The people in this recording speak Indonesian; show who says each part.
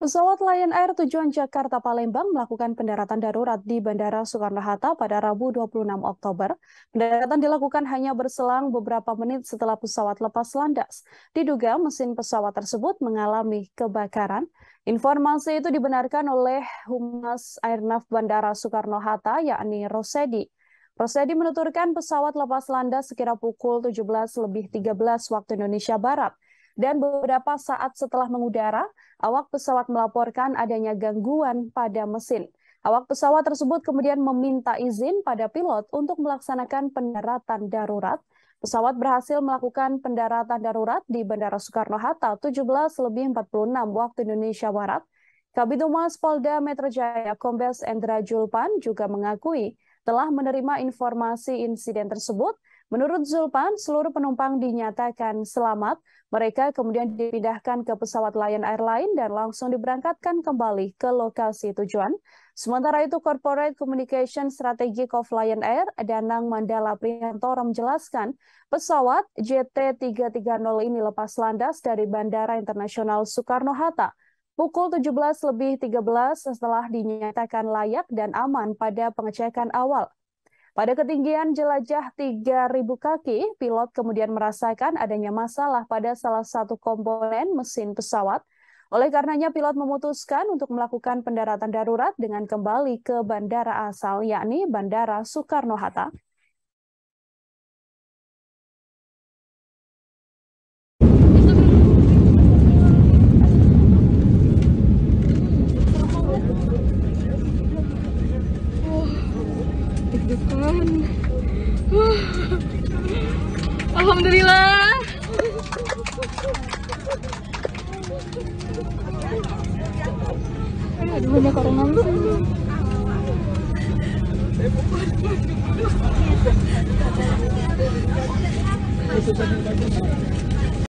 Speaker 1: Pesawat Lion Air tujuan Jakarta Palembang melakukan pendaratan darurat di Bandara Soekarno-Hatta pada Rabu 26 Oktober. Pendaratan dilakukan hanya berselang beberapa menit setelah pesawat lepas landas. Diduga mesin pesawat tersebut mengalami kebakaran. Informasi itu dibenarkan oleh Humas Airnav Bandara Soekarno-Hatta yakni Rosedi. Rosedi menuturkan pesawat lepas landas sekira pukul 17 lebih 13 waktu Indonesia Barat. Dan beberapa saat setelah mengudara, awak pesawat melaporkan adanya gangguan pada mesin. Awak pesawat tersebut kemudian meminta izin pada pilot untuk melaksanakan pendaratan darurat Pesawat berhasil melakukan pendaratan darurat di Bandara Soekarno-Hatta 17 lebih 46 waktu Indonesia Barat. Kabit Humas Polda Metro Jaya Kombes Endra Julpan juga mengakui telah menerima informasi insiden tersebut Menurut Zulpan, seluruh penumpang dinyatakan selamat. Mereka kemudian dipindahkan ke pesawat Lion Air lain dan langsung diberangkatkan kembali ke lokasi tujuan. Sementara itu, Corporate Communication Strategic of Lion Air, Danang Mandala Priyantoro menjelaskan, pesawat JT330 ini lepas landas dari Bandara Internasional Soekarno-Hatta pukul 17 setelah dinyatakan layak dan aman pada pengecekan awal. Pada ketinggian jelajah 3.000 kaki, pilot kemudian merasakan adanya masalah pada salah satu komponen mesin pesawat. Oleh karenanya, pilot memutuskan untuk melakukan pendaratan darurat dengan kembali ke bandara asal, yakni Bandara Soekarno-Hatta. depan. uh, Alhamdulillah aduh banyak orang